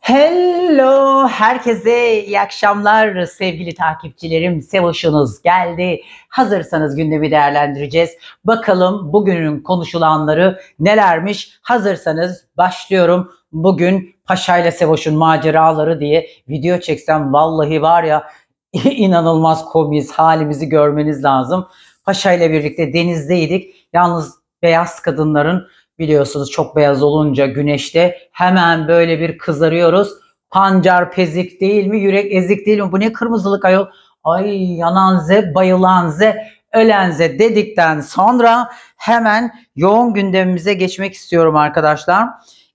Hello herkese iyi akşamlar sevgili takipçilerim. Sevoşunuz geldi. Hazırsanız gündemi değerlendireceğiz. Bakalım bugünün konuşulanları nelermiş. Hazırsanız başlıyorum. Bugün Paşa ile Sevoş'un maceraları diye video çeksem vallahi var ya inanılmaz komiz Halimizi görmeniz lazım. Paşa ile birlikte denizdeydik. Yalnız beyaz kadınların Biliyorsunuz çok beyaz olunca güneşte hemen böyle bir kızarıyoruz. Pancar pezik değil mi? Yürek ezik değil mi? Bu ne kırmızılık ayol? Ay yanan ze, bayılan ze, ölen ze dedikten sonra hemen yoğun gündemimize geçmek istiyorum arkadaşlar.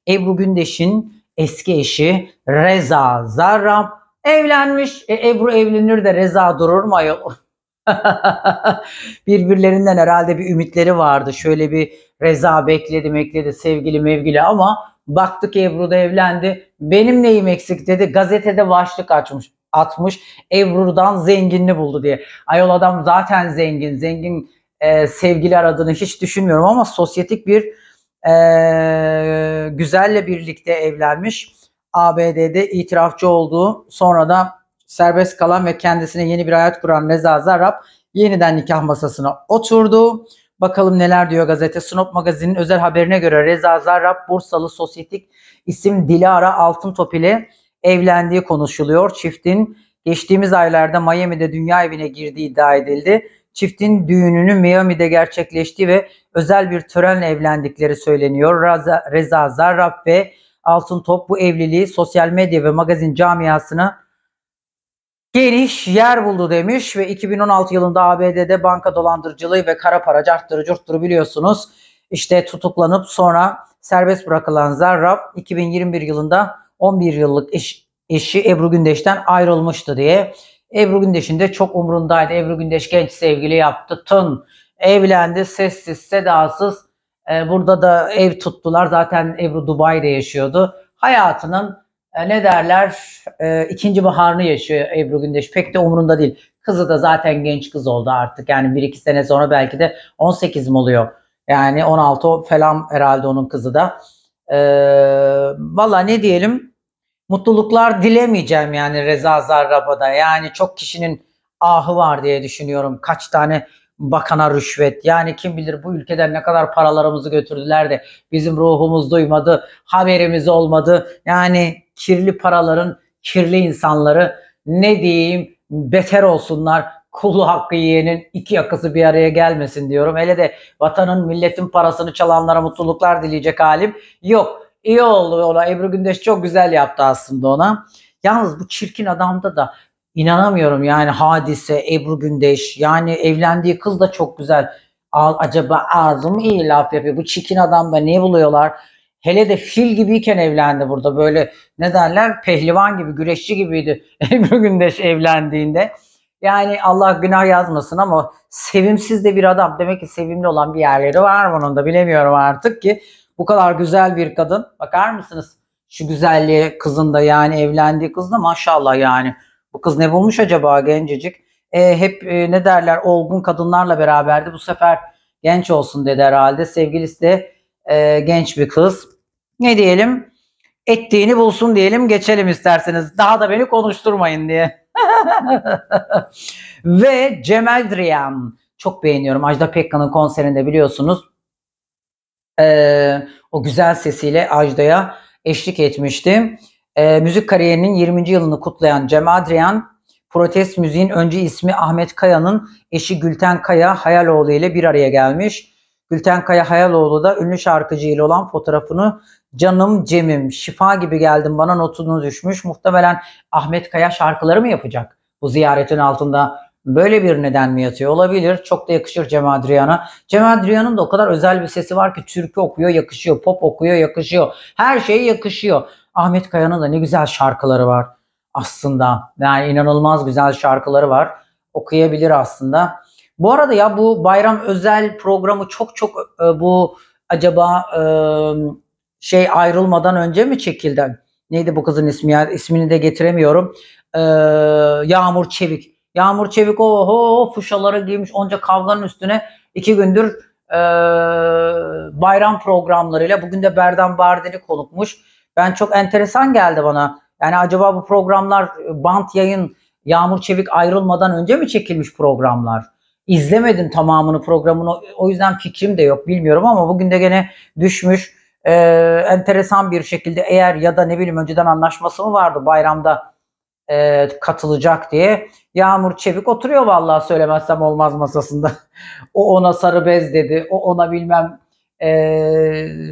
Ebru Gündeş'in eski eşi Reza Zarrab evlenmiş. E, Ebru evlenir de Reza durur mu ayol? Birbirlerinden herhalde bir ümitleri vardı. Şöyle bir Reza bekledi bekledi sevgili mevgili ama baktık Ebru da evlendi. Benim neyim eksik dedi. Gazetede başlık açmış atmış. Ebru'dan zenginini buldu diye. Ayol adam zaten zengin. Zengin e, sevgili aradığını hiç düşünmüyorum ama sosyetik bir e, güzelle birlikte evlenmiş. ABD'de itirafçı olduğu sonra da serbest kalan ve kendisine yeni bir hayat kuran Reza Zarrab yeniden nikah masasına oturdu. Bakalım neler diyor gazete. Snop magazinin özel haberine göre Reza Zarrab Bursalı sosyetik isim Dilara Altıntop ile evlendiği konuşuluyor. Çiftin geçtiğimiz aylarda Miami'de dünya evine girdiği iddia edildi. Çiftin düğününü Miami'de gerçekleşti ve özel bir törenle evlendikleri söyleniyor. Reza, Reza Zarrab ve Altıntop bu evliliği sosyal medya ve magazin camiasına geniş yer buldu demiş ve 2016 yılında ABD'de banka dolandırıcılığı ve kara para carttırı curtturu biliyorsunuz. İşte tutuklanıp sonra serbest bırakılan Zarrab 2021 yılında 11 yıllık eş, eşi Ebru Gündeş'ten ayrılmıştı diye. Ebru Gündeş'in de çok umrundaydı. Ebru Gündeş genç sevgili yaptı. Tın evlendi sessiz sedasız. Ee, burada da ev tuttular. Zaten Ebru Dubai'de yaşıyordu. Hayatının e, ne derler e, ikinci baharını yaşıyor Ebru Gündeş. Pek de umurunda değil. Kızı da zaten genç kız oldu artık. Yani bir iki sene sonra belki de 18 mi oluyor? Yani 16 falan herhalde onun kızı da. E, Valla ne diyelim mutluluklar dilemeyeceğim yani Reza Zarraba'da. Yani çok kişinin ahı var diye düşünüyorum. Kaç tane bakana rüşvet. Yani kim bilir bu ülkeden ne kadar paralarımızı götürdüler de bizim ruhumuz duymadı, haberimiz olmadı. Yani kirli paraların kirli insanları ne diyeyim beter olsunlar. Kulu hakkı yiyenin iki yakası bir araya gelmesin diyorum. Hele de vatanın milletin parasını çalanlara mutluluklar dileyecek halim yok. İyi oldu ona. Ebru Gündeş çok güzel yaptı aslında ona. Yalnız bu çirkin adamda da inanamıyorum yani hadise, Ebru Gündeş yani evlendiği kız da çok güzel. Acaba ağzım iyi laf yapıyor. Bu çirkin adamda ne buluyorlar? Hele de fil gibiyken evlendi burada. Böyle ne derler pehlivan gibi, güreşçi gibiydi Ebru Gündeş evlendiğinde. Yani Allah günah yazmasın ama sevimsiz de bir adam. Demek ki sevimli olan bir yerleri var bunun da bilemiyorum artık ki. Bu kadar güzel bir kadın. Bakar mısınız? Şu güzelliğe kızında yani evlendiği kız maşallah yani. Bu kız ne bulmuş acaba gencecik? E, hep e, ne derler olgun kadınlarla beraberdi. Bu sefer genç olsun dedi herhalde. Sevgilisi de e, genç bir kız. Ne diyelim? Ettiğini bulsun diyelim geçelim isterseniz. Daha da beni konuşturmayın diye. Ve Cemal Drian. Çok beğeniyorum. Ajda Pekkan'ın konserinde biliyorsunuz. E, o güzel sesiyle Ajda'ya eşlik etmişti. E, müzik kariyerinin 20. yılını kutlayan Cemal Drian protest müziğin önce ismi Ahmet Kaya'nın eşi Gülten Kaya Hayaloğlu ile bir araya gelmiş. Gülten Kaya Hayaloğlu da ünlü şarkıcı ile olan fotoğrafını canım Cem'im şifa gibi geldim bana notunu düşmüş. Muhtemelen Ahmet Kaya şarkıları mı yapacak bu ziyaretin altında? Böyle bir neden mi yatıyor olabilir? Çok da yakışır Cem Adrian'a. Cem Adrian'ın da o kadar özel bir sesi var ki türkü okuyor yakışıyor, pop okuyor yakışıyor. Her şey yakışıyor. Ahmet Kaya'nın da ne güzel şarkıları var aslında. Yani inanılmaz güzel şarkıları var. Okuyabilir aslında. Bu arada ya bu bayram özel programı çok çok e, bu acaba e, şey ayrılmadan önce mi çekildi? Neydi bu kızın ismi ya? İsmini de getiremiyorum. E, Yağmur Çevik. Yağmur Çevik oho fuşaları giymiş onca kavganın üstüne iki gündür e, bayram programlarıyla bugün de Berdan Bardeli konukmuş. Ben çok enteresan geldi bana. Yani acaba bu programlar e, bant yayın Yağmur Çevik ayrılmadan önce mi çekilmiş programlar? izlemedim tamamını programını. O yüzden fikrim de yok bilmiyorum ama bugün de gene düşmüş. Ee, enteresan bir şekilde eğer ya da ne bileyim önceden anlaşması mı vardı bayramda e, katılacak diye. Yağmur Çevik oturuyor vallahi söylemezsem olmaz masasında. o ona sarı bez dedi. O ona bilmem e,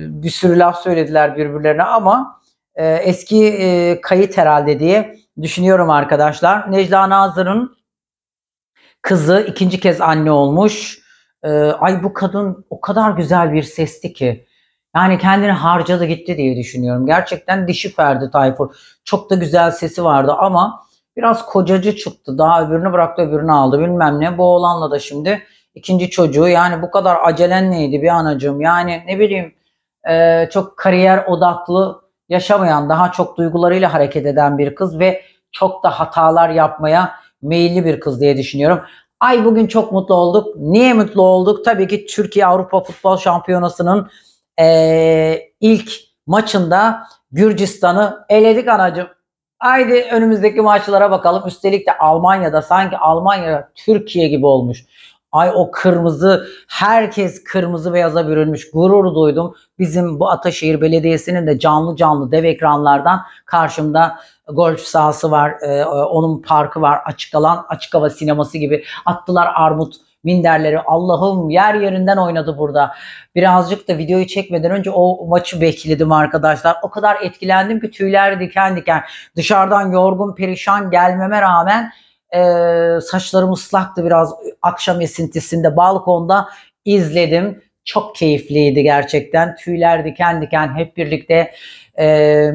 bir sürü laf söylediler birbirlerine ama e, eski e, kayıt herhalde diye düşünüyorum arkadaşlar. Necla Nazır'ın Kızı ikinci kez anne olmuş. Ee, ay bu kadın o kadar güzel bir sesti ki. Yani kendini harcadı gitti diye düşünüyorum. Gerçekten dişi Ferdi Tayfur. Çok da güzel sesi vardı ama biraz kocacı çıktı. Daha öbürünü bıraktı öbürünü aldı bilmem ne. Bu oğlanla da şimdi ikinci çocuğu. Yani bu kadar acelen neydi bir anacığım. Yani ne bileyim e, çok kariyer odaklı yaşamayan daha çok duygularıyla hareket eden bir kız ve çok da hatalar yapmaya meyilli bir kız diye düşünüyorum. Ay bugün çok mutlu olduk. Niye mutlu olduk? Tabii ki Türkiye Avrupa Futbol Şampiyonası'nın e, ilk maçında Gürcistan'ı eledik anacım. Haydi önümüzdeki maçlara bakalım. Üstelik de Almanya'da sanki Almanya Türkiye gibi olmuş. Ay o kırmızı, herkes kırmızı beyaza bürünmüş. Gurur duydum. Bizim bu Ataşehir Belediyesi'nin de canlı canlı dev ekranlardan karşımda golf sahası var, e, e, onun parkı var, açık alan, açık hava sineması gibi attılar armut minderleri. Allah'ım yer yerinden oynadı burada. Birazcık da videoyu çekmeden önce o maçı bekledim arkadaşlar. O kadar etkilendim ki tüyler diken diken. Dışarıdan yorgun perişan gelmeme rağmen e, saçlarım ıslaktı biraz akşam esintisinde balkonda izledim. Çok keyifliydi gerçekten. Tüyler diken diken hep birlikte e,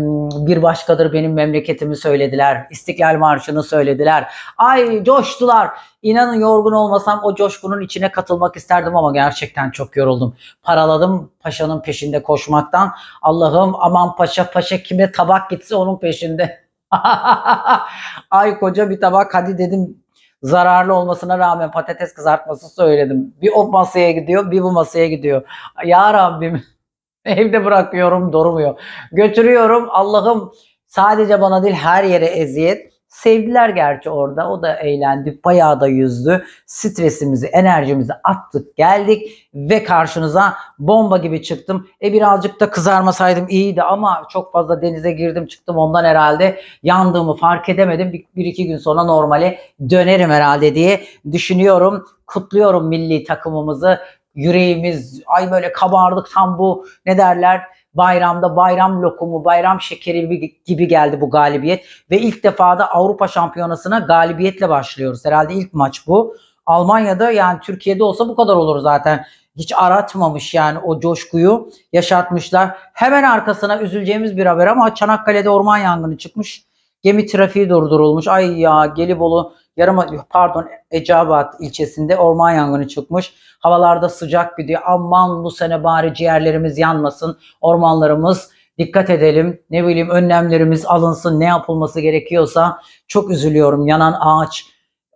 bir başkadır benim memleketimi söylediler. İstiklal Marşı'nı söylediler. Ay coştular. İnanın yorgun olmasam o coşkunun içine katılmak isterdim ama gerçekten çok yoruldum. Paraladım paşanın peşinde koşmaktan. Allah'ım aman paşa paşa kime tabak gitse onun peşinde. Ay koca bir tabak hadi dedim zararlı olmasına rağmen patates kızartması söyledim. Bir o masaya gidiyor bir bu masaya gidiyor. Ya Rabbim evde bırakıyorum durmuyor. Götürüyorum Allah'ım sadece bana değil her yere eziyet. Sevdiler gerçi orada. O da eğlendi. Bayağı da yüzdü. Stresimizi, enerjimizi attık geldik ve karşınıza bomba gibi çıktım. E birazcık da kızarmasaydım iyiydi ama çok fazla denize girdim çıktım ondan herhalde yandığımı fark edemedim. Bir, bir iki gün sonra normale dönerim herhalde diye düşünüyorum. Kutluyorum milli takımımızı. Yüreğimiz ay böyle kabardık tam bu ne derler Bayramda bayram lokumu, bayram şekeri gibi geldi bu galibiyet. Ve ilk defa da Avrupa Şampiyonası'na galibiyetle başlıyoruz. Herhalde ilk maç bu. Almanya'da yani Türkiye'de olsa bu kadar olur zaten. Hiç aratmamış yani o coşkuyu yaşatmışlar. Hemen arkasına üzüleceğimiz bir haber ama Çanakkale'de orman yangını çıkmış. Gemi trafiği durdurulmuş. Ay ya Gelibolu Yarama, pardon Ecabat ilçesinde orman yangını çıkmış. Havalarda sıcak bir diyor. Aman bu sene bari ciğerlerimiz yanmasın. Ormanlarımız dikkat edelim. Ne bileyim önlemlerimiz alınsın. Ne yapılması gerekiyorsa çok üzülüyorum. Yanan ağaç,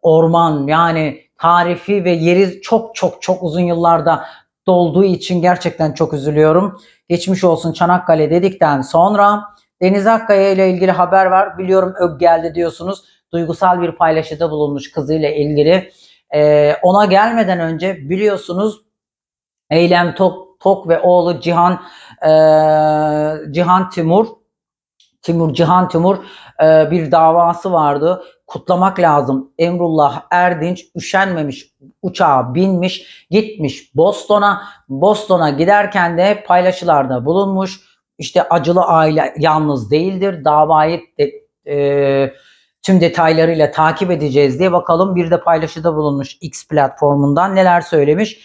orman yani tarifi ve yeri çok çok çok uzun yıllarda dolduğu için gerçekten çok üzülüyorum. Geçmiş olsun Çanakkale dedikten sonra Deniz Akkaya ile ilgili haber var. Biliyorum ök geldi diyorsunuz. Duygusal bir paylaşıda bulunmuş kızıyla ilgili. Ee, ona gelmeden önce biliyorsunuz Eylem Tok, Tok ve oğlu Cihan e, Cihan Timur Timur Cihan Timur e, bir davası vardı. Kutlamak lazım. Emrullah Erdinç üşenmemiş uçağa binmiş gitmiş Boston'a. Boston'a giderken de paylaşılarda bulunmuş işte acılı aile yalnız değildir. Davayı de, e, tüm detaylarıyla takip edeceğiz diye bakalım bir de paylaşıda bulunmuş X platformundan neler söylemiş.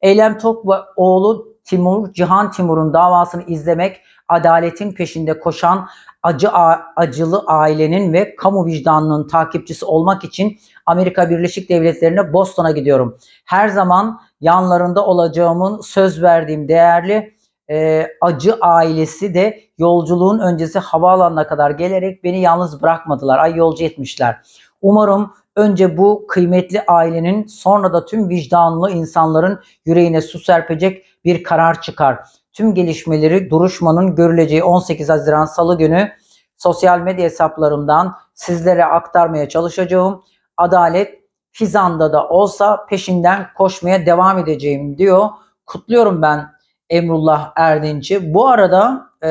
Eylem Tok ve oğlu Timur, Cihan Timur'un davasını izlemek, adaletin peşinde koşan acı acılı ailenin ve kamu vicdanının takipçisi olmak için Amerika Birleşik Devletleri'ne Boston'a gidiyorum. Her zaman yanlarında olacağımın söz verdiğim değerli e, acı ailesi de yolculuğun öncesi havaalanına kadar gelerek beni yalnız bırakmadılar. Ay yolcu etmişler. Umarım önce bu kıymetli ailenin sonra da tüm vicdanlı insanların yüreğine su serpecek bir karar çıkar. Tüm gelişmeleri duruşmanın görüleceği 18 Haziran Salı günü sosyal medya hesaplarımdan sizlere aktarmaya çalışacağım. Adalet Fizan'da da olsa peşinden koşmaya devam edeceğim diyor. Kutluyorum ben Emrullah Erdinç'i. Bu arada e,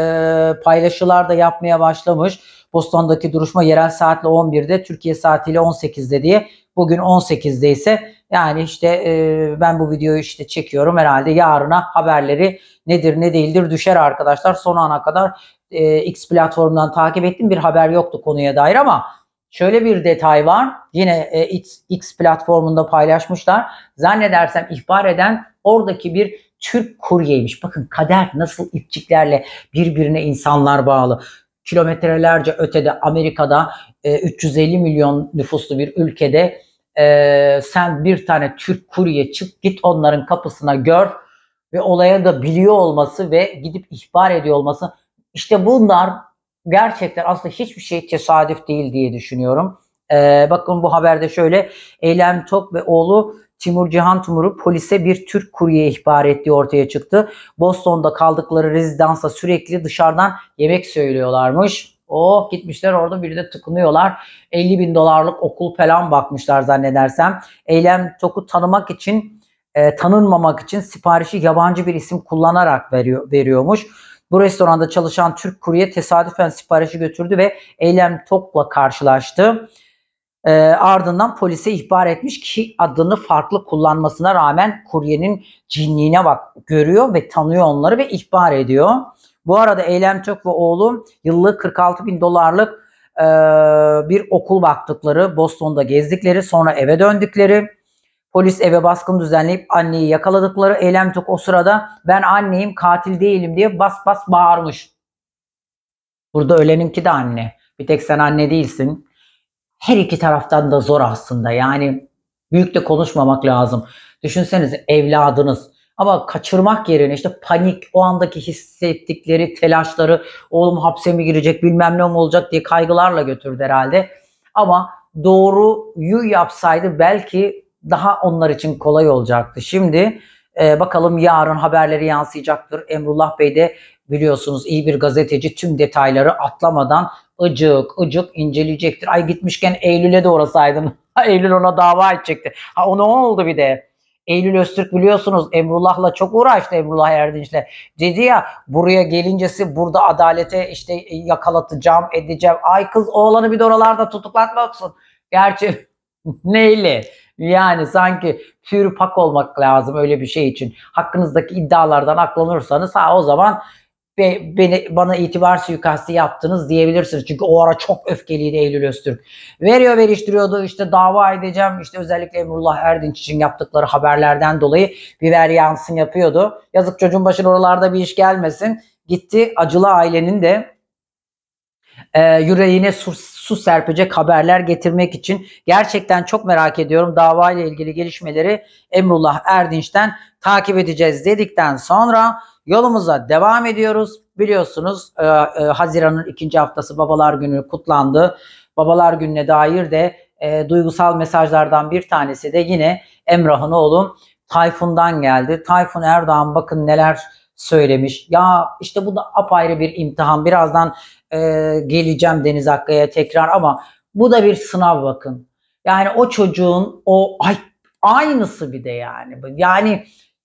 paylaşılar da yapmaya başlamış. Boston'daki duruşma yerel saatle 11'de, Türkiye saatiyle 18'de diye. Bugün 18'de ise yani işte e, ben bu videoyu işte çekiyorum herhalde yarına haberleri nedir ne değildir düşer arkadaşlar. Son ana kadar e, X platformundan takip ettim bir haber yoktu konuya dair ama şöyle bir detay var. Yine e, X, X platformunda paylaşmışlar. Zannedersem ihbar eden oradaki bir Türk kuryeymiş. Bakın kader nasıl ipçiklerle birbirine insanlar bağlı. Kilometrelerce ötede Amerika'da e, 350 milyon nüfuslu bir ülkede e, sen bir tane Türk kurye çık git onların kapısına gör ve olaya da biliyor olması ve gidip ihbar ediyor olması. İşte bunlar gerçekten aslında hiçbir şey tesadüf değil diye düşünüyorum. Ee, bakın bu haberde şöyle Eylem Top ve oğlu Timur Cihan Timur'u polise bir Türk kurye ihbar ettiği ortaya çıktı. Boston'da kaldıkları rezidansa sürekli dışarıdan yemek söylüyorlarmış. Oh gitmişler orada bir de tıkınıyorlar. 50 bin dolarlık okul falan bakmışlar zannedersem. Eylem Tok'u tanımak için, e, tanınmamak için siparişi yabancı bir isim kullanarak veriyor, veriyormuş. Bu restoranda çalışan Türk kurye tesadüfen siparişi götürdü ve Eylem Tok'la karşılaştı. E, ardından polise ihbar etmiş ki adını farklı kullanmasına rağmen kuryenin cinliğine bak görüyor ve tanıyor onları ve ihbar ediyor. Bu arada Eylem Tök ve oğlu yıllık 46 bin dolarlık e, bir okul baktıkları, Boston'da gezdikleri, sonra eve döndükleri, polis eve baskın düzenleyip anneyi yakaladıkları Eylem Tök o sırada ben anneyim katil değilim diye bas bas bağırmış. Burada öleninki de anne. Bir tek sen anne değilsin her iki taraftan da zor aslında. Yani büyük de konuşmamak lazım. Düşünsenize evladınız ama kaçırmak yerine işte panik, o andaki hissettikleri telaşları, oğlum hapse mi girecek, bilmem ne mi olacak diye kaygılarla götürdü herhalde. Ama doğruyu yapsaydı belki daha onlar için kolay olacaktı. Şimdi e, bakalım yarın haberleri yansıyacaktır. Emrullah Bey de biliyorsunuz iyi bir gazeteci tüm detayları atlamadan ıcık ıcık incelecektir. Ay gitmişken Eylül'e de orasaydın. Eylül ona dava edecekti. Ha o ne oldu bir de? Eylül Öztürk biliyorsunuz Emrullah'la çok uğraştı Emrullah Erdinç'le. Dedi ya buraya gelincesi burada adalete işte yakalatacağım edeceğim. Ay kız oğlanı bir de oralarda tutuklatmaksın. Gerçi neyle? Yani sanki pür pak olmak lazım öyle bir şey için. Hakkınızdaki iddialardan aklanırsanız ha o zaman be, beni, bana itibar suikastı yaptınız diyebilirsiniz. Çünkü o ara çok öfkeliydi Eylül Öztürk. Veriyor veriştiriyordu işte dava edeceğim işte özellikle Emrullah Erdinç için yaptıkları haberlerden dolayı biber yansın yapıyordu. Yazık çocuğun başına oralarda bir iş gelmesin. Gitti acılı ailenin de e, yüreğine su, su serpecek haberler getirmek için gerçekten çok merak ediyorum. Dava ile ilgili gelişmeleri Emrullah Erdinç'ten takip edeceğiz dedikten sonra Yolumuza devam ediyoruz. Biliyorsunuz e, e, Haziran'ın ikinci haftası Babalar Günü kutlandı. Babalar Günü'ne dair de e, duygusal mesajlardan bir tanesi de yine Emrah'ın oğlum Tayfun'dan geldi. Tayfun Erdoğan bakın neler söylemiş. Ya işte bu da apayrı bir imtihan. Birazdan e, geleceğim Deniz Akkaya tekrar ama bu da bir sınav bakın. Yani o çocuğun o ay, aynısı bir de yani. Yani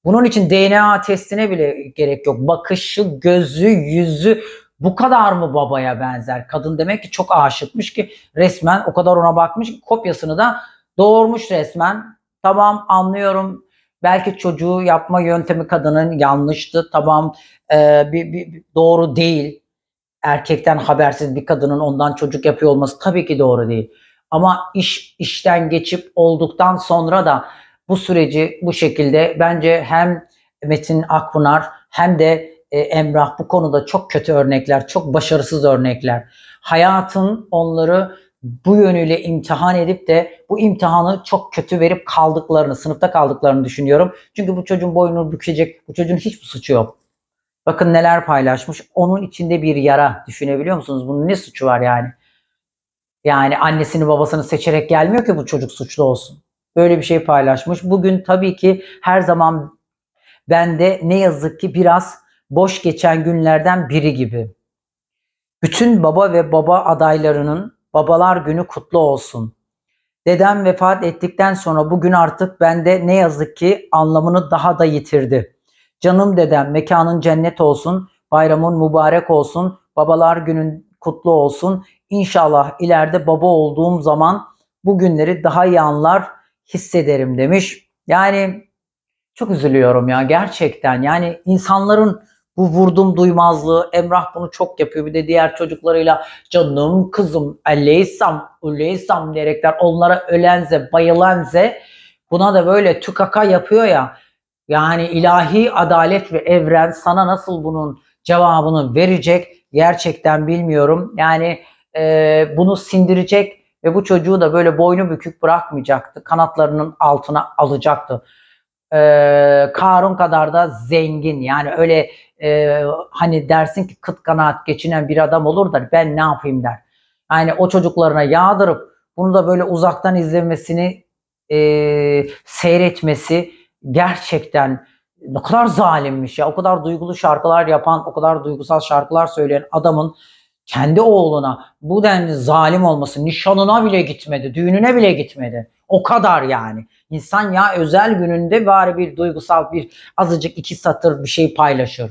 bunun için DNA testine bile gerek yok. Bakışı, gözü, yüzü bu kadar mı babaya benzer? Kadın demek ki çok aşıkmış ki resmen o kadar ona bakmış ki kopyasını da doğurmuş resmen. Tamam anlıyorum belki çocuğu yapma yöntemi kadının yanlıştı. Tamam e, bir, bir, doğru değil. Erkekten habersiz bir kadının ondan çocuk yapıyor olması tabii ki doğru değil. Ama iş işten geçip olduktan sonra da bu süreci bu şekilde bence hem Metin Akpınar hem de e, Emrah bu konuda çok kötü örnekler, çok başarısız örnekler. Hayatın onları bu yönüyle imtihan edip de bu imtihanı çok kötü verip kaldıklarını, sınıfta kaldıklarını düşünüyorum. Çünkü bu çocuğun boynunu bükecek, bu çocuğun hiçbir suçu yok. Bakın neler paylaşmış. Onun içinde bir yara düşünebiliyor musunuz? Bunun ne suçu var yani? Yani annesini babasını seçerek gelmiyor ki bu çocuk suçlu olsun böyle bir şey paylaşmış. Bugün tabii ki her zaman bende ne yazık ki biraz boş geçen günlerden biri gibi. Bütün baba ve baba adaylarının babalar günü kutlu olsun. Dedem vefat ettikten sonra bugün artık bende ne yazık ki anlamını daha da yitirdi. Canım dedem mekanın cennet olsun, bayramın mübarek olsun, babalar günün kutlu olsun. İnşallah ileride baba olduğum zaman bu günleri daha iyi anlar, hissederim demiş. Yani çok üzülüyorum ya gerçekten. Yani insanların bu vurdum duymazlığı Emrah bunu çok yapıyor. Bir de diğer çocuklarıyla canım kızım aleysam uleysam diyerekler onlara ölenze bayılanze buna da böyle tükaka yapıyor ya. Yani ilahi adalet ve evren sana nasıl bunun cevabını verecek gerçekten bilmiyorum. Yani e, bunu sindirecek ve bu çocuğu da böyle boynu bükük bırakmayacaktı. Kanatlarının altına alacaktı. Ee, Karun kadar da zengin. Yani öyle e, hani dersin ki kıt kanaat geçinen bir adam olur da ben ne yapayım der. Yani o çocuklarına yağdırıp bunu da böyle uzaktan izlemesini e, seyretmesi gerçekten ne kadar zalimmiş ya. O kadar duygulu şarkılar yapan, o kadar duygusal şarkılar söyleyen adamın kendi oğluna bu denli zalim olması nişanına bile gitmedi, düğününe bile gitmedi. O kadar yani. İnsan ya özel gününde bari bir duygusal bir azıcık iki satır bir şey paylaşır.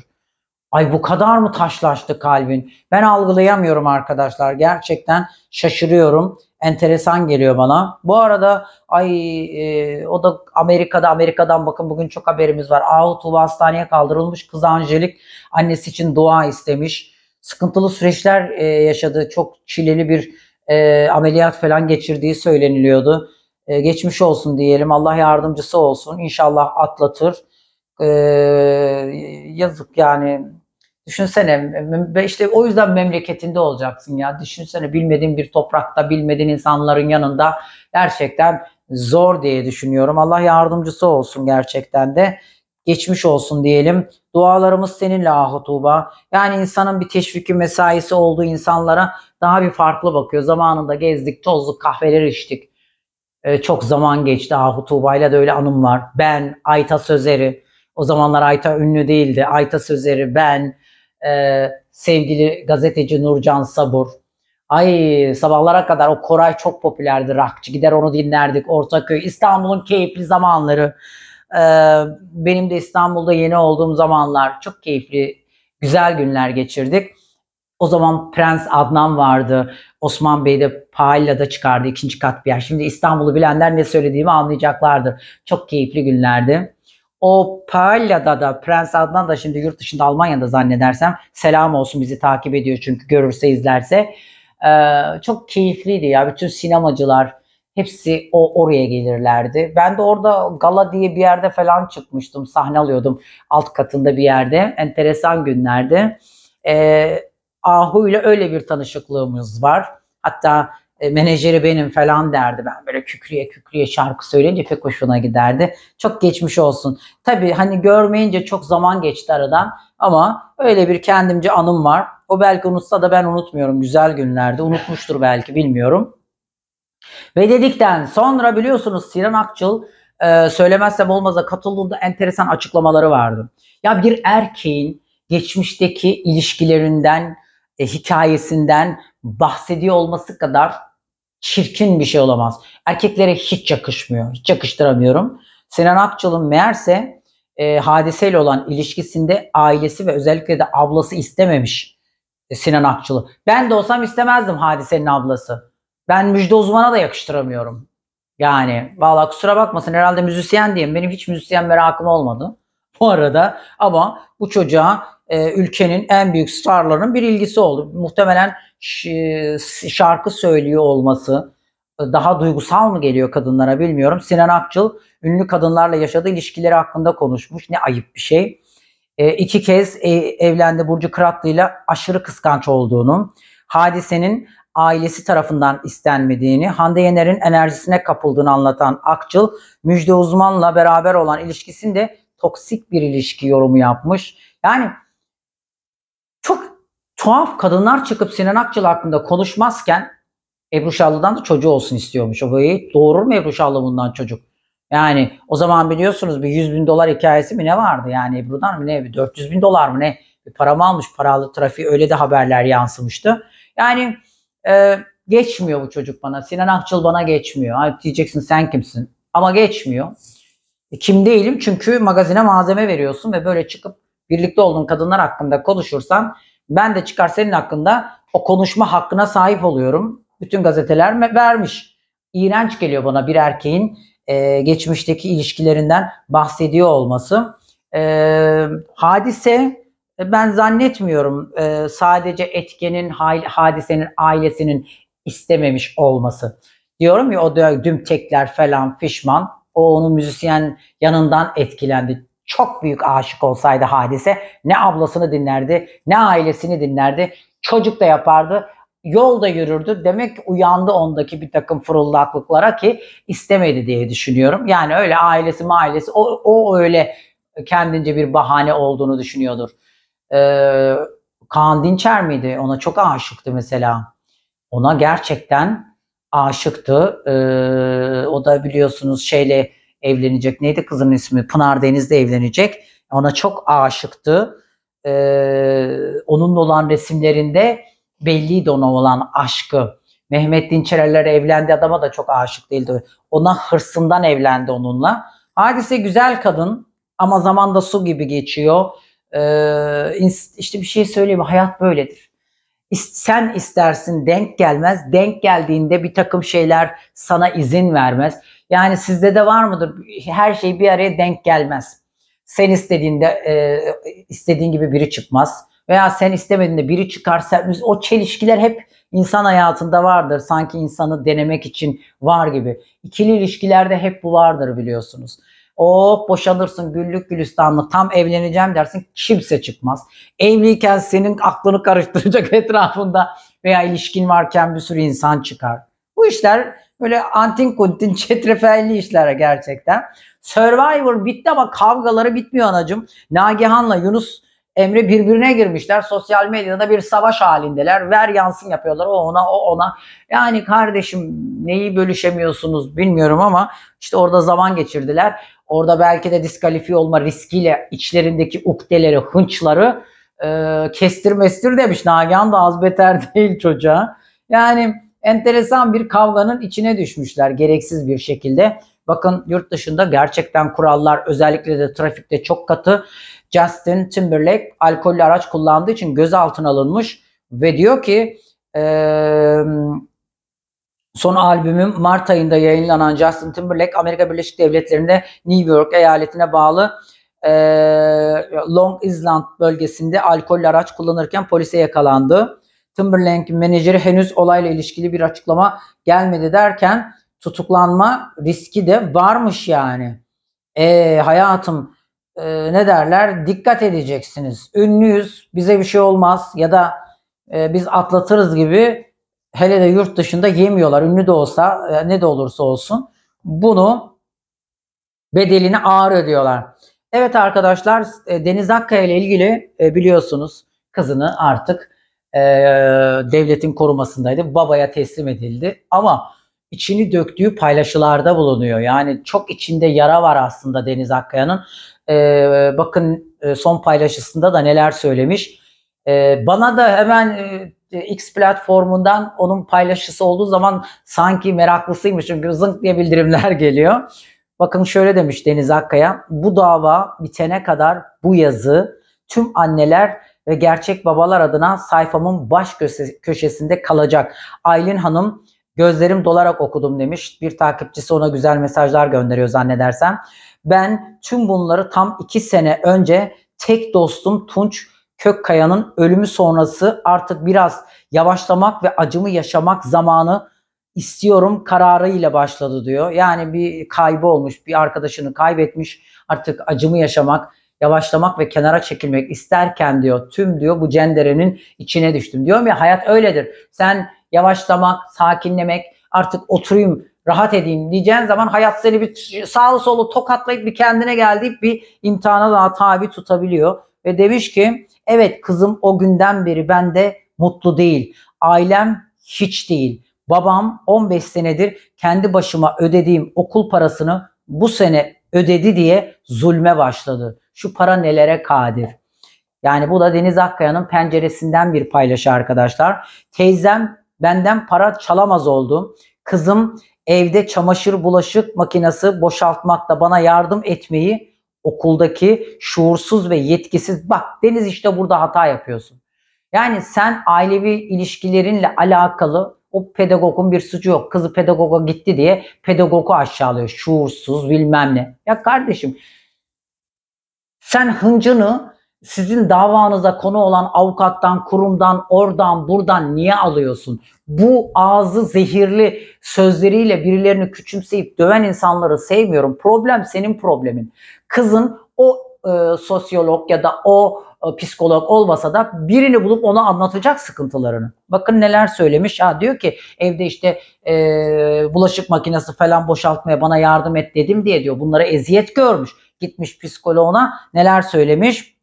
Ay bu kadar mı taşlaştı kalbin? Ben algılayamıyorum arkadaşlar. Gerçekten şaşırıyorum. Enteresan geliyor bana. Bu arada ay e, o da Amerika'da Amerika'dan bakın bugün çok haberimiz var. Ahu hastaneye kaldırılmış. Kız Angelik annesi için dua istemiş sıkıntılı süreçler e, yaşadı. Çok çileli bir e, ameliyat falan geçirdiği söyleniliyordu. E, geçmiş olsun diyelim. Allah yardımcısı olsun. inşallah atlatır. E, yazık yani. Düşünsene işte o yüzden memleketinde olacaksın ya. Düşünsene bilmediğin bir toprakta, bilmediğin insanların yanında gerçekten zor diye düşünüyorum. Allah yardımcısı olsun gerçekten de geçmiş olsun diyelim. Dualarımız seninle ahu Tuğba. Yani insanın bir teşviki mesaisi olduğu insanlara daha bir farklı bakıyor. Zamanında gezdik, tozduk, kahveler içtik. Ee, çok zaman geçti ahu Tuğba'yla da öyle anım var. Ben, Ayta Sözeri. O zamanlar Ayta ünlü değildi. Ayta Sözeri, ben, e, sevgili gazeteci Nurcan Sabur. Ay sabahlara kadar o Koray çok popülerdi rakçı. Gider onu dinlerdik. Ortaköy, İstanbul'un keyifli zamanları. Ee, benim de İstanbul'da yeni olduğum zamanlar çok keyifli, güzel günler geçirdik. O zaman Prens Adnan vardı. Osman Bey de Pailla'da çıkardı ikinci kat bir yer. Şimdi İstanbul'u bilenler ne söylediğimi anlayacaklardır. Çok keyifli günlerdi. O Pailla'da da Prens Adnan da şimdi yurt dışında Almanya'da zannedersem selam olsun bizi takip ediyor çünkü görürse izlerse. Ee, çok keyifliydi ya bütün sinemacılar, Hepsi o oraya gelirlerdi. Ben de orada gala diye bir yerde falan çıkmıştım. Sahne alıyordum alt katında bir yerde. Enteresan günlerdi. Ee, Ahu ile öyle bir tanışıklığımız var. Hatta e, menajeri benim falan derdi. Ben böyle kükriye kükriye şarkı söyleyince pek hoşuna giderdi. Çok geçmiş olsun. Tabii hani görmeyince çok zaman geçti aradan ama öyle bir kendimce anım var. O belki unutsa da ben unutmuyorum güzel günlerde. Unutmuştur belki bilmiyorum. Ve dedikten sonra biliyorsunuz Sinan Akçıl e, söylemezsem olmaza katıldığında enteresan açıklamaları vardı. Ya bir erkeğin geçmişteki ilişkilerinden, e, hikayesinden bahsediyor olması kadar çirkin bir şey olamaz. Erkeklere hiç yakışmıyor, hiç yakıştıramıyorum. Sinan Akçıl'ın meğerse e, hadiseyle olan ilişkisinde ailesi ve özellikle de ablası istememiş e, Sinan Akçıl'ı. Ben de olsam istemezdim hadisenin ablası ben Müjde Uzman'a da yakıştıramıyorum. Yani valla kusura bakmasın herhalde müzisyen diyeyim. Benim hiç müzisyen merakım olmadı bu arada. Ama bu çocuğa e, ülkenin en büyük starlarının bir ilgisi oldu. Muhtemelen e, şarkı söylüyor olması e, daha duygusal mı geliyor kadınlara bilmiyorum. Sinan Akçıl ünlü kadınlarla yaşadığı ilişkileri hakkında konuşmuş. Ne ayıp bir şey. E, iki kez e, evlendi Burcu Kıratlı ile aşırı kıskanç olduğunu, hadisenin ailesi tarafından istenmediğini, Hande Yener'in enerjisine kapıldığını anlatan Akçıl, Müjde Uzman'la beraber olan ilişkisinde toksik bir ilişki yorumu yapmış. Yani çok tuhaf kadınlar çıkıp Sinan Akçıl hakkında konuşmazken Ebru Şallı'dan da çocuğu olsun istiyormuş. O bayı doğurur mu Ebru Şallı bundan çocuk? Yani o zaman biliyorsunuz bir 100 bin dolar hikayesi mi ne vardı? Yani Ebru'dan mı ne? Bir 400 bin dolar mı ne? Bir para mı almış? Paralı trafiği öyle de haberler yansımıştı. Yani e, geçmiyor bu çocuk bana. Sinan Akçıl bana geçmiyor. Ha, diyeceksin sen kimsin? Ama geçmiyor. E, kim değilim çünkü magazine malzeme veriyorsun ve böyle çıkıp birlikte olduğun kadınlar hakkında konuşursan ben de çıkar senin hakkında o konuşma hakkına sahip oluyorum. Bütün gazeteler vermiş. İğrenç geliyor bana bir erkeğin e, geçmişteki ilişkilerinden bahsediyor olması. E, hadise e, ben zannetmiyorum e, sadece etkenin, hadisenin, ailesinin istememiş olması. Diyorum ya o da dümtekler falan fişman. O onun müzisyen yanından etkilendi. Çok büyük aşık olsaydı hadise ne ablasını dinlerdi ne ailesini dinlerdi. Çocuk da yapardı yolda yürürdü. Demek ki uyandı ondaki bir takım fırıldaklıklara ki istemedi diye düşünüyorum. Yani öyle ailesi mailesi o, o öyle kendince bir bahane olduğunu düşünüyordur e, Kaan Dinçer miydi? Ona çok aşıktı mesela. Ona gerçekten aşıktı. E, o da biliyorsunuz şeyle evlenecek. Neydi kızın ismi? Pınar Deniz'le evlenecek. Ona çok aşıktı. E, onunla olan resimlerinde belliydi ona olan aşkı. Mehmet Dinçererler evlendi adama da çok aşık değildi. Ona hırsından evlendi onunla. Hadise güzel kadın ama zamanda su gibi geçiyor. Ee, işte bir şey söyleyeyim hayat böyledir. Sen istersin denk gelmez. Denk geldiğinde bir takım şeyler sana izin vermez. Yani sizde de var mıdır? Her şey bir araya denk gelmez. Sen istediğinde e, istediğin gibi biri çıkmaz. Veya sen istemediğinde biri çıkarsa o çelişkiler hep insan hayatında vardır. Sanki insanı denemek için var gibi. İkili ilişkilerde hep bu vardır biliyorsunuz. O boşanırsın güllük gülistanlı tam evleneceğim dersin kimse çıkmaz. Evliyken senin aklını karıştıracak etrafında veya ilişkin varken bir sürü insan çıkar. Bu işler böyle antin kuntin çetrefelli işlere gerçekten. Survivor bitti ama kavgaları bitmiyor anacım. Nagihan'la Yunus Emre birbirine girmişler. Sosyal medyada bir savaş halindeler. Ver yansın yapıyorlar. O ona, o ona. Yani kardeşim neyi bölüşemiyorsunuz bilmiyorum ama işte orada zaman geçirdiler. Orada belki de diskalifiye olma riskiyle içlerindeki ukdeleri, hınçları e, kestir mestir demiş. Nagihan da az beter değil çocuğa. Yani enteresan bir kavganın içine düşmüşler gereksiz bir şekilde. Bakın yurt dışında gerçekten kurallar özellikle de trafikte çok katı. Justin Timberlake alkollü araç kullandığı için gözaltına alınmış ve diyor ki ee, son albümüm Mart ayında yayınlanan Justin Timberlake Amerika Birleşik Devletleri'nde New York eyaletine bağlı e, Long Island bölgesinde alkollü araç kullanırken polise yakalandı. Timberlake menajeri henüz olayla ilişkili bir açıklama gelmedi derken tutuklanma riski de varmış yani. E hayatım e, ne derler dikkat edeceksiniz. Ünlüyüz bize bir şey olmaz ya da e, biz atlatırız gibi hele de yurt dışında yemiyorlar. Ünlü de olsa e, ne de olursa olsun bunu bedelini ağır ödüyorlar. Evet arkadaşlar e, Deniz Akkaya ile ilgili e, biliyorsunuz kızını artık e, devletin korumasındaydı. Babaya teslim edildi ama içini döktüğü paylaşılarda bulunuyor. Yani çok içinde yara var aslında Deniz Akkaya'nın. E, bakın e, son paylaşısında da neler söylemiş. E, bana da hemen e, X platformundan onun paylaşısı olduğu zaman sanki meraklısıymışım gibi zınk diye bildirimler geliyor. Bakın şöyle demiş Deniz Akkaya. Bu dava bitene kadar bu yazı tüm anneler ve gerçek babalar adına sayfamın baş köşesinde kalacak. Aylin Hanım gözlerim dolarak okudum demiş. Bir takipçisi ona güzel mesajlar gönderiyor zannedersem. Ben tüm bunları tam 2 sene önce tek dostum Tunç Kökkaya'nın ölümü sonrası artık biraz yavaşlamak ve acımı yaşamak zamanı istiyorum kararıyla başladı diyor. Yani bir kaybı olmuş, bir arkadaşını kaybetmiş. Artık acımı yaşamak, yavaşlamak ve kenara çekilmek isterken diyor tüm diyor bu cenderenin içine düştüm diyor ya hayat öyledir. Sen yavaşlamak, sakinlemek, artık oturayım rahat edeyim diyeceğin zaman hayat seni bir sağlı solu tokatlayıp bir kendine geldiği bir imtihana daha tabi tutabiliyor. Ve demiş ki evet kızım o günden beri ben de mutlu değil. Ailem hiç değil. Babam 15 senedir kendi başıma ödediğim okul parasını bu sene ödedi diye zulme başladı. Şu para nelere kadir? Yani bu da Deniz Akkaya'nın penceresinden bir paylaşı arkadaşlar. Teyzem benden para çalamaz oldu. Kızım evde çamaşır bulaşık makinesi boşaltmakta bana yardım etmeyi okuldaki şuursuz ve yetkisiz bak Deniz işte burada hata yapıyorsun. Yani sen ailevi ilişkilerinle alakalı o pedagogun bir suçu yok. Kızı pedagoga gitti diye pedagogu aşağılıyor. Şuursuz bilmem ne. Ya kardeşim sen hıncını sizin davanıza konu olan avukattan, kurumdan, oradan, buradan niye alıyorsun? Bu ağzı zehirli sözleriyle birilerini küçümseyip döven insanları sevmiyorum. Problem senin problemin. Kızın o e, sosyolog ya da o e, psikolog olmasa da birini bulup ona anlatacak sıkıntılarını. Bakın neler söylemiş. Ha diyor ki evde işte e, bulaşık makinesi falan boşaltmaya bana yardım et dedim diye diyor. Bunlara eziyet görmüş. Gitmiş psikoloğuna neler söylemiş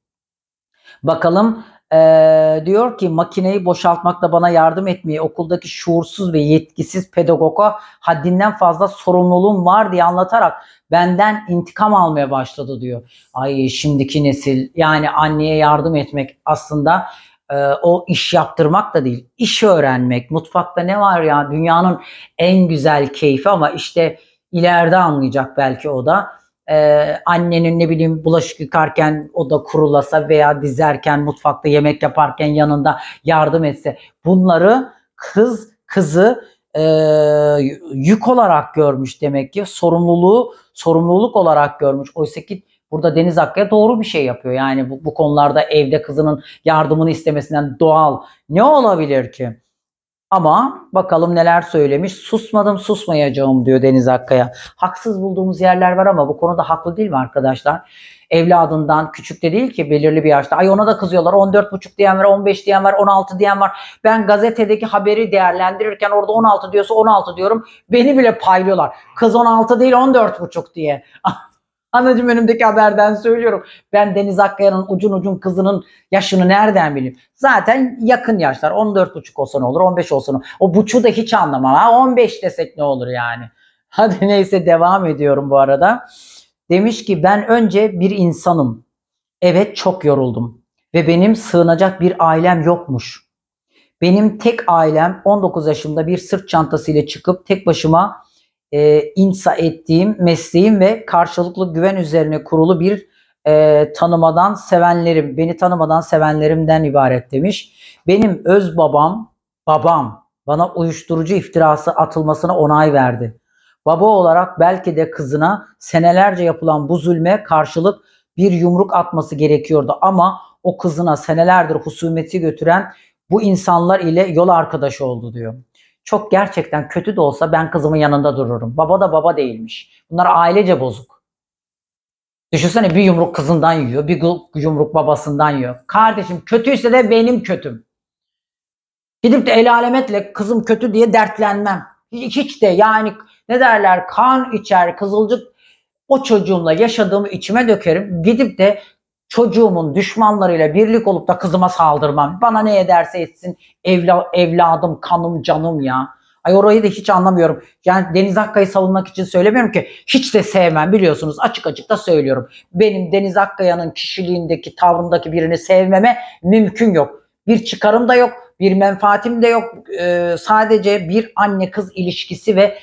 Bakalım ee, diyor ki makineyi boşaltmakla bana yardım etmeye okuldaki şuursuz ve yetkisiz pedagoga haddinden fazla sorumluluğum var diye anlatarak benden intikam almaya başladı diyor. Ay şimdiki nesil yani anneye yardım etmek aslında e, o iş yaptırmak da değil. iş öğrenmek mutfakta ne var ya dünyanın en güzel keyfi ama işte ileride anlayacak belki o da e, annenin ne bileyim bulaşık yıkarken o da kurulasa veya dizerken mutfakta yemek yaparken yanında yardım etse bunları kız kızı e, yük olarak görmüş demek ki sorumluluğu sorumluluk olarak görmüş. Oysa ki burada Deniz Akkaya doğru bir şey yapıyor. Yani bu, bu konularda evde kızının yardımını istemesinden doğal ne olabilir ki? Ama bakalım neler söylemiş. Susmadım susmayacağım diyor Deniz Akkaya. Haksız bulduğumuz yerler var ama bu konuda haklı değil mi arkadaşlar? Evladından küçük de değil ki belirli bir yaşta. Ay ona da kızıyorlar. 14,5 diyen var, 15 diyen var, 16 diyen var. Ben gazetedeki haberi değerlendirirken orada 16 diyorsa 16 diyorum. Beni bile paylıyorlar. Kız 16 değil 14,5 diye. Anacığım önümdeki haberden söylüyorum. Ben Deniz Akkaya'nın ucun ucun kızının yaşını nereden bileyim? Zaten yakın yaşlar. 14,5 olsa ne olur? 15 olsa ne olur? O buçu da hiç anlamam. Ha 15 desek ne olur yani? Hadi neyse devam ediyorum bu arada. Demiş ki ben önce bir insanım. Evet çok yoruldum. Ve benim sığınacak bir ailem yokmuş. Benim tek ailem 19 yaşımda bir sırt çantasıyla çıkıp tek başıma e, insa ettiğim mesleğim ve karşılıklı güven üzerine kurulu bir e, tanımadan sevenlerim, beni tanımadan sevenlerimden ibaret demiş. Benim öz babam, babam bana uyuşturucu iftirası atılmasına onay verdi. Baba olarak belki de kızına senelerce yapılan bu zulme karşılık bir yumruk atması gerekiyordu ama o kızına senelerdir husumeti götüren bu insanlar ile yol arkadaşı oldu diyor. Çok gerçekten kötü de olsa ben kızımın yanında dururum. Baba da baba değilmiş. Bunlar ailece bozuk. Düşünsene bir yumruk kızından yiyor, bir yumruk babasından yiyor. Kardeşim kötüyse de benim kötüm. Gidip de el alemetle kızım kötü diye dertlenmem. Hiç de yani ne derler kan içer kızılcık o çocuğumla yaşadığımı içime dökerim. Gidip de çocuğumun düşmanlarıyla birlik olup da kızıma saldırmam. Bana ne ederse etsin evla, evladım, kanım, canım ya. Ay orayı da hiç anlamıyorum. Yani Deniz Akkaya'yı savunmak için söylemiyorum ki. Hiç de sevmem biliyorsunuz. Açık açık da söylüyorum. Benim Deniz Akkaya'nın kişiliğindeki, tavrındaki birini sevmeme mümkün yok. Bir çıkarım da yok, bir menfaatim de yok. Ee, sadece bir anne kız ilişkisi ve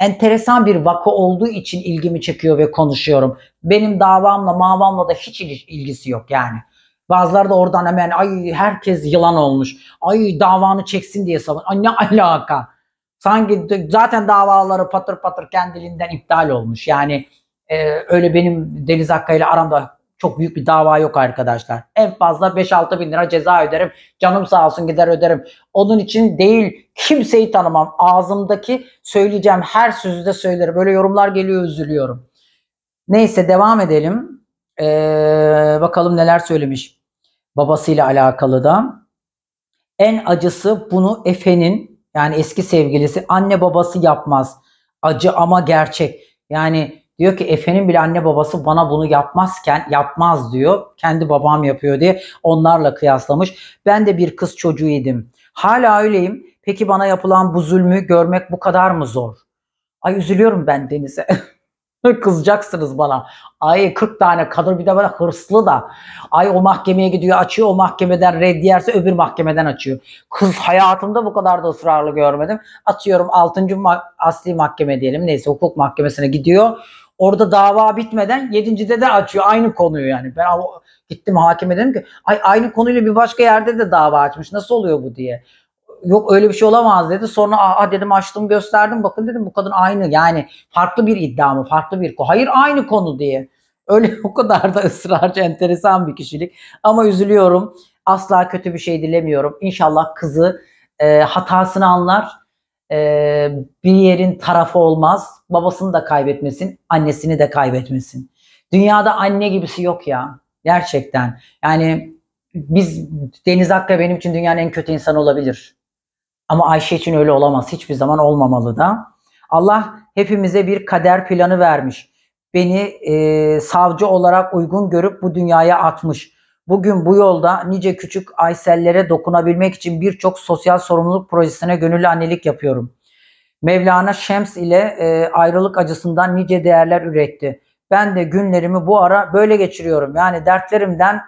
enteresan bir vaka olduğu için ilgimi çekiyor ve konuşuyorum. Benim davamla mavamla da hiç ilgisi yok yani. Bazıları da oradan hemen ay herkes yılan olmuş. Ay davanı çeksin diye savun. Ay ne alaka? Sanki zaten davaları patır patır kendiliğinden iptal olmuş. Yani e, öyle benim Deniz Akka ile aramda çok büyük bir dava yok arkadaşlar. En fazla 5-6 bin lira ceza öderim. Canım sağ olsun gider öderim. Onun için değil kimseyi tanımam. Ağzımdaki söyleyeceğim her sözü de söylerim. Böyle yorumlar geliyor üzülüyorum. Neyse devam edelim. Ee, bakalım neler söylemiş babasıyla alakalı da. En acısı bunu Efe'nin yani eski sevgilisi anne babası yapmaz. Acı ama gerçek. Yani Diyor ki Efe'nin bile anne babası bana bunu yapmazken yapmaz diyor. Kendi babam yapıyor diye onlarla kıyaslamış. Ben de bir kız çocuğuydum. Hala öyleyim. Peki bana yapılan bu zulmü görmek bu kadar mı zor? Ay üzülüyorum ben Deniz'e. Kızacaksınız bana. Ay 40 tane kadın bir de böyle hırslı da. Ay o mahkemeye gidiyor açıyor o mahkemeden reddiyerse öbür mahkemeden açıyor. Kız hayatımda bu kadar da ısrarlı görmedim. Atıyorum 6. Ma asli mahkeme diyelim neyse hukuk mahkemesine gidiyor. Orada dava bitmeden yedincide de açıyor aynı konuyu yani. Ben gittim hakime dedim ki ay aynı konuyla bir başka yerde de dava açmış. Nasıl oluyor bu diye. Yok öyle bir şey olamaz dedi. Sonra ah dedim açtım gösterdim. Bakın dedim bu kadın aynı yani farklı bir iddia mı farklı bir konu. Hayır aynı konu diye. Öyle o kadar da ısrarcı enteresan bir kişilik. Ama üzülüyorum. Asla kötü bir şey dilemiyorum. İnşallah kızı e, hatasını anlar e, bir yerin tarafı olmaz. Babasını da kaybetmesin, annesini de kaybetmesin. Dünyada anne gibisi yok ya. Gerçekten. Yani biz Deniz Akka benim için dünyanın en kötü insanı olabilir. Ama Ayşe için öyle olamaz. Hiçbir zaman olmamalı da. Allah hepimize bir kader planı vermiş. Beni e, savcı olarak uygun görüp bu dünyaya atmış. Bugün bu yolda nice küçük Aysellere dokunabilmek için birçok sosyal sorumluluk projesine gönüllü annelik yapıyorum. Mevlana Şems ile e, ayrılık acısından nice değerler üretti. Ben de günlerimi bu ara böyle geçiriyorum. Yani dertlerimden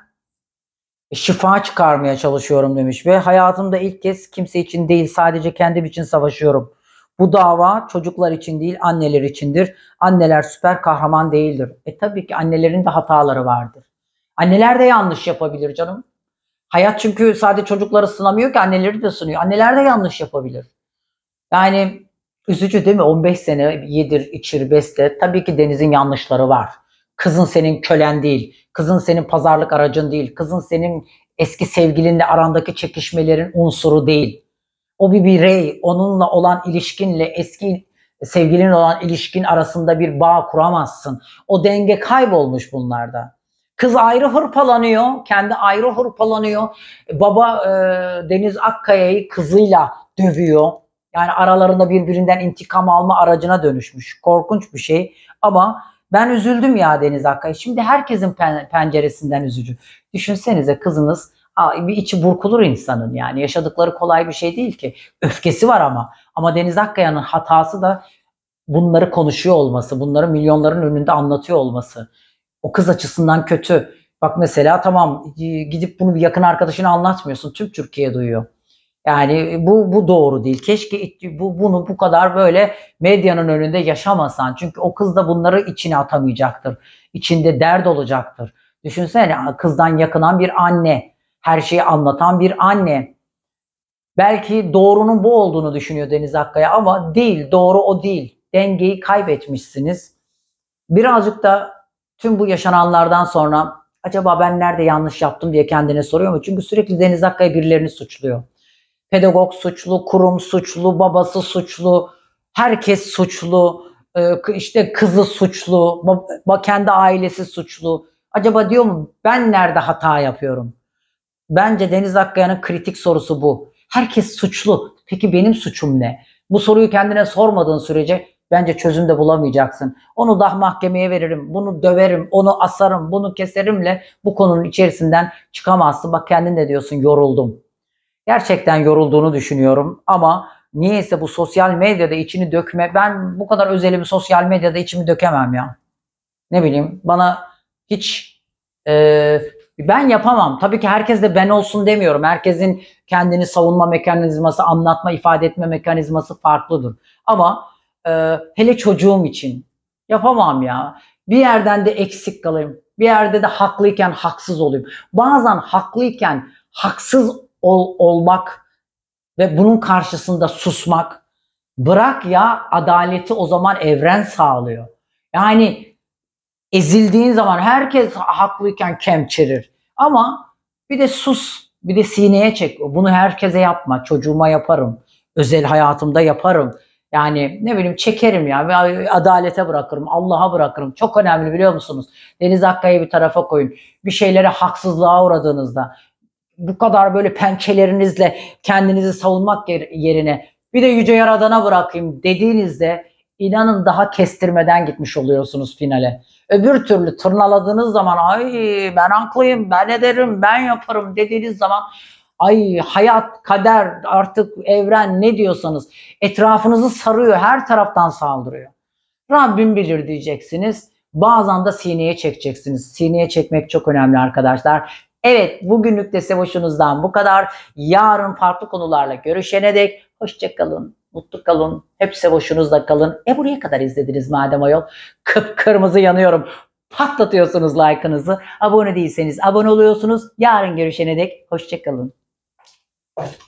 şifa çıkarmaya çalışıyorum demiş ve hayatımda ilk kez kimse için değil sadece kendim için savaşıyorum. Bu dava çocuklar için değil anneler içindir. Anneler süper kahraman değildir. E tabii ki annelerin de hataları vardır. Anneler de yanlış yapabilir canım. Hayat çünkü sadece çocukları sınamıyor ki anneleri de sınıyor. Anneler de yanlış yapabilir. Yani üzücü değil mi? 15 sene yedir, içir, besle. Tabii ki Deniz'in yanlışları var. Kızın senin kölen değil. Kızın senin pazarlık aracın değil. Kızın senin eski sevgilinle arandaki çekişmelerin unsuru değil. O bir birey. Onunla olan ilişkinle eski sevgilin olan ilişkin arasında bir bağ kuramazsın. O denge kaybolmuş bunlarda. Kız ayrı hırpalanıyor, kendi ayrı hırpalanıyor. Baba e, Deniz Akkaya'yı kızıyla dövüyor. Yani aralarında birbirinden intikam alma aracına dönüşmüş. Korkunç bir şey ama ben üzüldüm ya Deniz Akkaya. Şimdi herkesin pen penceresinden üzücü. Düşünsenize kızınız bir içi burkulur insanın yani. Yaşadıkları kolay bir şey değil ki. Öfkesi var ama. Ama Deniz Akkaya'nın hatası da bunları konuşuyor olması, bunları milyonların önünde anlatıyor olması. O kız açısından kötü. Bak mesela tamam e, gidip bunu bir yakın arkadaşına anlatmıyorsun. Tüm Türkiye duyuyor. Yani e, bu bu doğru değil. Keşke bu bunu bu kadar böyle medyanın önünde yaşamasan. Çünkü o kız da bunları içine atamayacaktır. İçinde dert olacaktır. Düşünsene kızdan yakınan bir anne, her şeyi anlatan bir anne. Belki doğrunun bu olduğunu düşünüyor Deniz Akkaya ama değil, doğru o değil. Dengeyi kaybetmişsiniz. Birazcık da tüm bu yaşananlardan sonra acaba ben nerede yanlış yaptım diye kendine soruyor mu? Çünkü sürekli Deniz Akkaya birilerini suçluyor. Pedagog suçlu, kurum suçlu, babası suçlu, herkes suçlu, e, işte kızı suçlu, kendi ailesi suçlu. Acaba diyor mu ben nerede hata yapıyorum? Bence Deniz Akkaya'nın kritik sorusu bu. Herkes suçlu. Peki benim suçum ne? Bu soruyu kendine sormadığın sürece Bence çözüm de bulamayacaksın. Onu da mahkemeye veririm, bunu döverim, onu asarım, bunu keserimle bu konunun içerisinden çıkamazsın. Bak kendin de diyorsun yoruldum. Gerçekten yorulduğunu düşünüyorum ama niyeyse bu sosyal medyada içini dökme. Ben bu kadar özelimi sosyal medyada içimi dökemem ya. Ne bileyim bana hiç e, ben yapamam. Tabii ki herkes de ben olsun demiyorum. Herkesin kendini savunma mekanizması, anlatma, ifade etme mekanizması farklıdır. Ama ee, hele çocuğum için. Yapamam ya. Bir yerden de eksik kalayım. Bir yerde de haklıyken haksız olayım. Bazen haklıyken haksız ol, olmak ve bunun karşısında susmak bırak ya adaleti o zaman evren sağlıyor. Yani ezildiğin zaman herkes haklıyken kemçirir. Ama bir de sus, bir de sineye çek. Bunu herkese yapma. Çocuğuma yaparım. Özel hayatımda yaparım yani ne bileyim çekerim ya adalete bırakırım, Allah'a bırakırım. Çok önemli biliyor musunuz? Deniz Akkaya'yı bir tarafa koyun. Bir şeylere haksızlığa uğradığınızda bu kadar böyle pençelerinizle kendinizi savunmak yerine bir de Yüce Yaradan'a bırakayım dediğinizde inanın daha kestirmeden gitmiş oluyorsunuz finale. Öbür türlü tırnaladığınız zaman ay ben haklıyım, ben ederim, ben yaparım dediğiniz zaman ay hayat, kader, artık evren ne diyorsanız etrafınızı sarıyor, her taraftan saldırıyor. Rabbim bilir diyeceksiniz. Bazen de sineye çekeceksiniz. Sineye çekmek çok önemli arkadaşlar. Evet bugünlük de Sevoş'unuzdan bu kadar. Yarın farklı konularla görüşene dek hoşçakalın, mutlu kalın, hep Sevoş'unuzda kalın. E buraya kadar izlediniz madem ayol. Kıpkırmızı yanıyorum. Patlatıyorsunuz like'ınızı. Abone değilseniz abone oluyorsunuz. Yarın görüşene dek hoşçakalın. Bye.